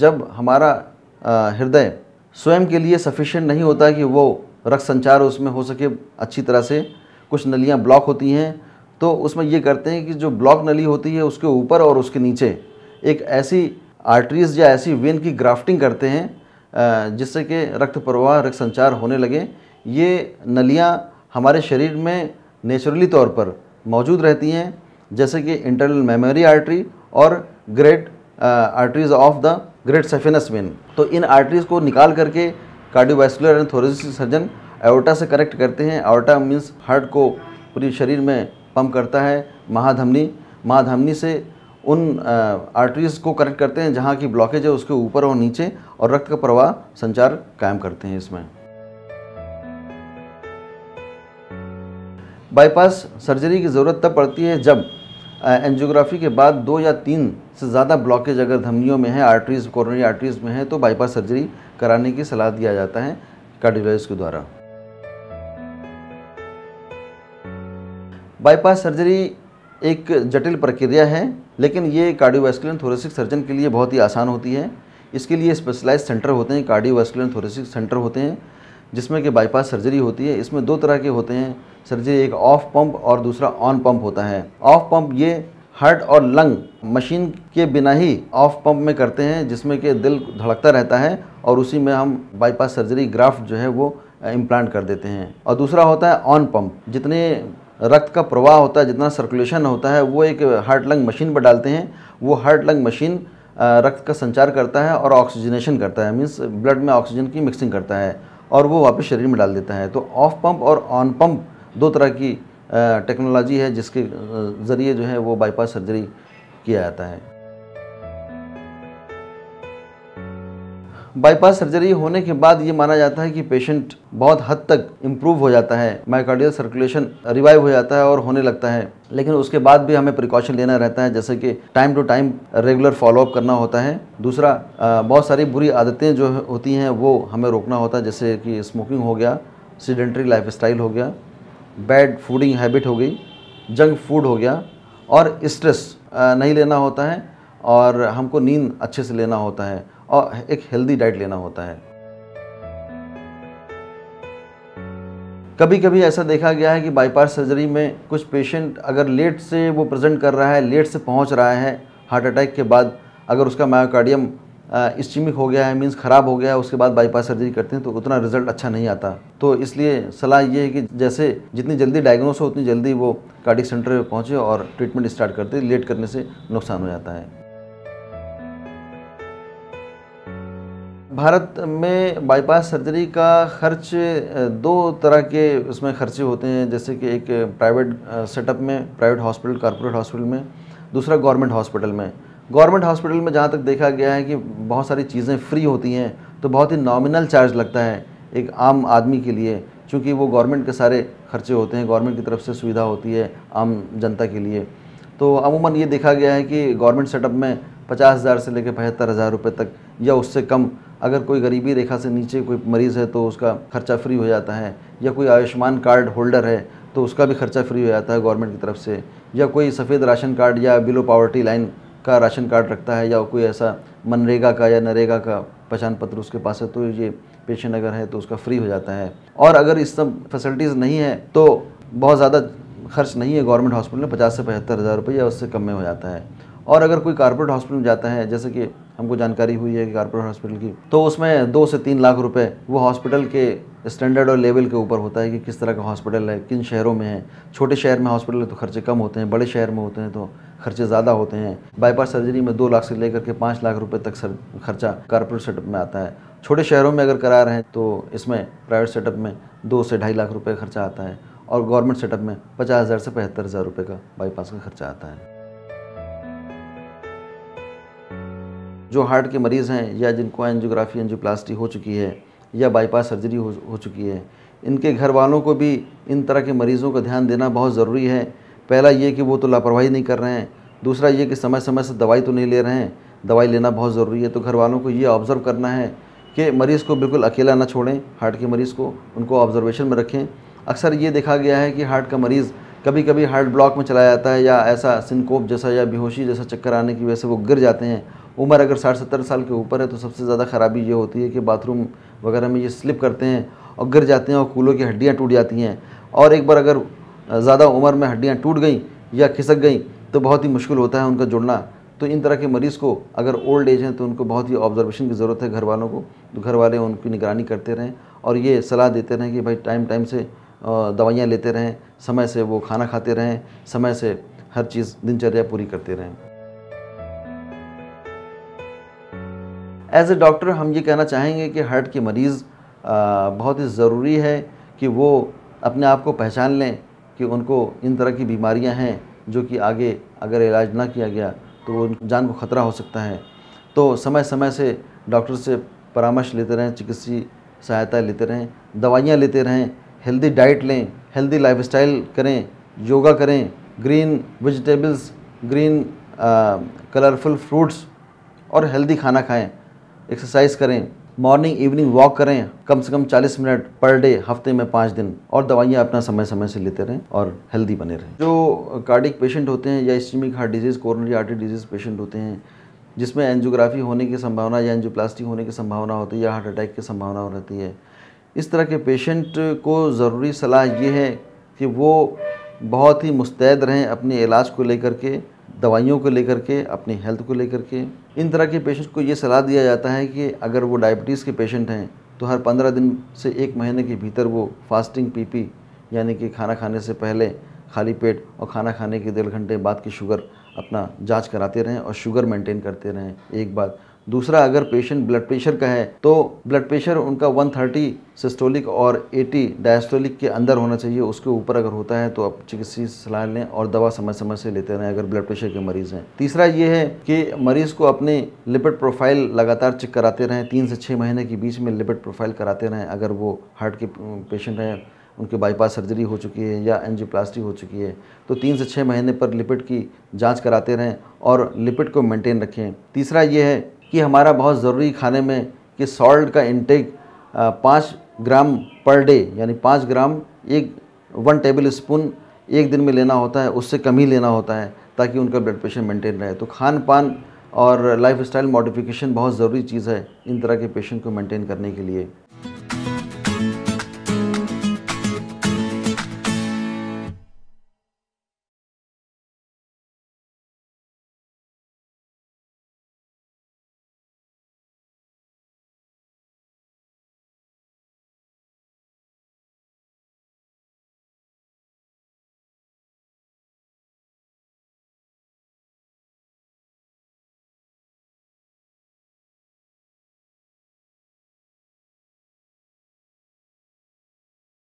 जब हमारा हृदय स्वयं के लिए सफिशेंट नहीं होता कि वो रक्त संचार उसमें हो सके अच्छी तरह से कुछ नलियाँ ब्लॉक होती हैं तो उसमें ये करते हैं कि जो ब्लॉक नली होती है उसके ऊपर और उसके नीचे एक ऐसी आर्टरीज या ऐसी वेन की ग्राफ्टिंग करते हैं जिससे कि रक्त प्रवाह रक्त संचार होने लगे ये नलियाँ हमारे शरीर में नेचुरली तौर पर मौजूद रहती हैं जैसे कि इंटरनल मेमोरी आर्टरी और great arteries of the great saphenous vein तो इन आर्टरीज को निकाल करके cardiovascular and thoracic surgeon aorta से कनेक्ट करते हैं एवोटा मीन्स हार्ट को पूरे शरीर में पंप करता है महाधमनी महाधमनी से उन आर्टरीज uh, को कनेक्ट करते हैं जहाँ की ब्लॉकेज है उसके ऊपर और नीचे और रक्त का प्रवाह संचार कायम करते हैं इसमें बाईपास सर्जरी की ज़रूरत तब पड़ती है जब एंजियोग्राफी uh, के बाद दो या तीन से ज़्यादा ब्लॉकेज अगर धमनियों में है आर्टरीज कोरोनरी आर्टरीज में है तो बाईपास सर्जरी कराने की सलाह दिया जाता है कार्डियोलॉजिस्ट के द्वारा बाईपास सर्जरी एक जटिल प्रक्रिया है लेकिन ये कार्डियोवेस्कुलर थोरेसिक सर्जन के लिए बहुत ही आसान होती है इसके लिए स्पेशलाइज सेंटर होते हैं कार्डियोवेस्कुलर थोरेसिक सेंटर होते हैं जिसमें कि बाईपास सर्जरी होती है इसमें दो तरह के होते हैं सर्जरी एक ऑफ पंप और दूसरा ऑन पंप होता है ऑफ पंप ये हार्ट और लंग मशीन के बिना ही ऑफ पंप में करते हैं जिसमें कि दिल धड़कता रहता है और उसी में हम बाईपास सर्जरी ग्राफ्ट जो है वो इम्प्लांट कर देते हैं और दूसरा होता है ऑन पंप जितने रक्त का प्रवाह होता है जितना सर्कुलेशन होता है वो एक हार्ट लंग मशीन पर डालते हैं वो हार्ट लंग मशीन रक्त का संचार करता है और ऑक्सीजनेशन करता है मीन्स ब्लड में ऑक्सीजन की मिक्सिंग करता है और वो वापस शरीर में डाल देता है तो ऑफ पंप और ऑन पंप दो तरह की टेक्नोलॉजी है जिसके ज़रिए जो है वो बाईपास सर्जरी किया जाता है बाईपास सर्जरी होने के बाद ये माना जाता है कि पेशेंट बहुत हद तक इम्प्रूव हो जाता है माइकार्डियल सर्कुलेशन रिवाइव हो जाता है और होने लगता है लेकिन उसके बाद भी हमें प्रिकॉशन लेना रहता है जैसे कि time to time regular followup करना होता है दूसरा बहुत सारी बुरी आदतें जो होती हैं वो हमें रोकना होता है जैसे कि स्मोकिंग हो गया सीडेंट्री लाइफ हो गया बैड फूडिंग हैबिट हो गई जंक फूड हो गया और स्ट्रेस नहीं लेना होता है और हमको नींद अच्छे से लेना होता है और एक हेल्दी डाइट लेना होता है कभी कभी ऐसा देखा गया है कि बाईपास सर्जरी में कुछ पेशेंट अगर लेट से वो प्रेजेंट कर रहा है लेट से पहुंच रहा है हार्ट अटैक के बाद अगर उसका मायोकार्डियम इस्टीमिक हो गया है मीन्स ख़राब हो गया है उसके बाद बाईपास सर्जरी करते हैं तो उतना रिजल्ट अच्छा नहीं आता तो इसलिए सलाह ये है कि जैसे जितनी जल्दी डायग्नोस हो उतनी जल्दी वो कार्डिक सेंटर पर पहुँचे और ट्रीटमेंट स्टार्ट करते लेट करने से नुकसान हो जाता है भारत में बाईपास सर्जरी का खर्च दो तरह के उसमें खर्चे होते हैं जैसे कि एक प्राइवेट सेटअप में प्राइवेट हॉस्पिटल कॉरपोरेट हॉस्पिटल में दूसरा गवर्नमेंट हॉस्पिटल में गवर्नमेंट हॉस्पिटल में जहाँ तक देखा गया है कि बहुत सारी चीज़ें फ्री होती हैं तो बहुत ही नॉमिनल चार्ज लगता है एक आम आदमी के लिए चूँकि वो गवर्नमेंट के सारे खर्चे होते हैं गवर्नमेंट की तरफ से सुविधा होती है आम जनता के लिए तो अमूमन ये देखा गया है कि गवर्नमेंट सेटअप में पचास हज़ार से लेकर पचहत्तर हज़ार रुपये तक या उससे कम अगर कोई गरीबी रेखा से नीचे कोई मरीज़ है तो उसका खर्चा फ्री हो जाता है या कोई आयुष्मान कार्ड होल्डर है तो उसका भी खर्चा फ्री हो जाता है गवर्नमेंट की तरफ से या कोई सफ़ेद राशन कार्ड या बिलो पावर्टी लाइन का राशन कार्ड रखता है या कोई ऐसा मनरेगा का या नरेगा का पहचान पत्र उसके पास है तो ये पेशेंट अगर है तो उसका फ्री हो जाता है और अगर इस सब फैसिलिटीज़ नहीं है तो बहुत ज़्यादा खर्च नहीं है गवर्नमेंट हॉस्पिटल में पचास से पचहत्तर हज़ार रुपये या उससे कम में हो जाता है और अगर कोई कारपोरेट हॉस्पिटल में जाता है जैसे कि हमको जानकारी हुई है कि कारपोरेट हॉस्पिटल की तो उसमें दो से तीन लाख रुपए वो हॉस्पिटल के स्टैंडर्ड और लेवल के ऊपर होता है कि किस तरह का हॉस्पिटल है किन शहरों में है छोटे शहर में हॉस्पिटल है तो खर्चे कम होते हैं बड़े शहर में होते हैं तो खर्चे ज़्यादा होते हैं बाईपास सर्जरी में दो लाख से लेकर के पाँच लाख रुपए तक सर, खर्चा कॉरपोरेट सेटअप में आता है छोटे शहरों में अगर करा रहे हैं तो इसमें प्राइवेट सेटअप में दो से ढाई लाख रुपये खर्चा आता है और गवर्नमेंट सेटअप में पचास हज़ार से पचहत्तर हज़ार रुपये का बाईपास का खर्चा आता है जो हार्ट के मरीज़ हैं या जिनको एनजियोग्राफी एनजियोप्लास्टी हो चुकी है या बाईपास सर्जरी हो, हो चुकी है इनके घर वालों को भी इन तरह के मरीज़ों का ध्यान देना बहुत ज़रूरी है पहला ये कि वो तो लापरवाही नहीं कर रहे हैं दूसरा ये कि समय समय से दवाई तो नहीं ले रहे हैं दवाई लेना बहुत ज़रूरी है तो घर वालों को ये ऑब्ज़र्व करना है कि मरीज़ को बिल्कुल अकेला ना छोड़ें हार्ट के मरीज़ को उनको ऑब्ज़र्वेशन में रखें अक्सर ये देखा गया है कि हार्ट का मरीज़ कभी कभी हार्ट ब्लॉक में चला जाता है या ऐसा सिनकोप जैसा या बेहोशी जैसा चक्कर आने की वजह से वो गिर जाते हैं उम्र अगर साठ सत्तर साल के ऊपर है तो सबसे ज़्यादा ख़राबी ये होती है कि बाथरूम वगैरह में ये स्लिप करते हैं और गिर जाते हैं और कूलों की हड्डियाँ टूट जाती हैं और एक बार अगर ज़्यादा उम्र में हड्डियाँ टूट गई या खिसक गई तो बहुत ही मुश्किल होता है उनका जुड़ना तो इन तरह के मरीज़ को अगर ओल्ड एज हैं तो उनको बहुत ही ऑब्जर्वेशन की ज़रूरत है घर वालों को तो घर वाले उनकी निगरानी करते रहें और ये सलाह देते रहें कि भाई टाइम टाइम से दवाइयाँ लेते रहें समय से वो खाना खाते रहें समय से हर चीज़ दिनचर्या पूरी करते रहें एज ए डॉक्टर हम ये कहना चाहेंगे कि हार्ट के मरीज़ बहुत ही ज़रूरी है कि वो अपने आप को पहचान लें कि उनको इन तरह की बीमारियां हैं जो कि आगे अगर इलाज ना किया गया तो वो जान को ख़तरा हो सकता है तो समय समय से डॉक्टर से परामर्श लेते रहें चिकित्सीय सहायता लेते रहें दवाइयाँ लेते रहें हेल्दी डाइट लें हेल्दी लाइफस्टाइल करें योगा करें green vegetables green colourful fruits और हेल्दी खाना खाएं एक्सरसाइज करें मॉर्निंग इवनिंग वॉक करें कम से कम 40 मिनट पर डे हफ्ते में पाँच दिन और दवाइयाँ अपना समय समय से लेते रहें और हेल्दी बने रहें जो कार्डिक पेशेंट होते हैं या ischaemic heart disease coronary artery disease patient होते हैं जिसमें एंजियोग्राफी होने की संभावना या एंजियोप्लास्टी होने की संभावना होती है या हार्ट अटैक की संभावना रहती है इस तरह के पेशेंट को ज़रूरी सलाह ये है कि वो बहुत ही मुस्तैद रहें अपने इलाज को लेकर के दवाइयों को लेकर के अपनी हेल्थ को लेकर के इन तरह के पेशेंट को ये सलाह दिया जाता है कि अगर वो डायबिटीज़ के पेशेंट हैं तो हर पंद्रह दिन से एक महीने के भीतर वो फास्टिंग पीपी यानी कि खाना खाने से पहले खाली पेट और खाना खाने के डेढ़ घंटे बाद की शुगर अपना जांच कराते रहें और शुगर मेंटेन करते रहें एक बात दूसरा अगर पेशेंट ब्लड प्रेशर का है तो ब्लड प्रेशर उनका 130 सिस्टोलिक और 80 डायस्टोलिक के अंदर होना चाहिए उसके ऊपर अगर होता है तो आप चिकित्सीय सलाह लें और दवा समय समय से लेते रहें अगर ब्लड प्रेशर के मरीज़ हैं तीसरा ये है कि मरीज़ को अपने लिपिड प्रोफाइल लगातार चेक कराते रहें तीन से छः महीने के बीच में लिपिड प्रोफाइल कराते रहें अगर वो हार्ट के पेशेंट हैं उनके बाईपास सर्जरी हो चुकी है या एनजीप्लास्टी हो चुकी है तो तीन से छः महीने पर लिपिड की जांच कराते रहें और लिपिड को मेंटेन रखें तीसरा ये है कि हमारा बहुत ज़रूरी खाने में कि सॉल्ट का इंटेक पाँच ग्राम पर डे यानी पाँच ग्राम एक वन टेबल स्पून एक दिन में लेना होता है उससे कम ही लेना होता है ताकि उनका ब्लड प्रेशर मेंटेन रहे तो खान पान और लाइफ स्टाइल मॉडिफिकेशन बहुत ज़रूरी चीज़ है इन तरह के पेशेंट को मेंटेन करने के लिए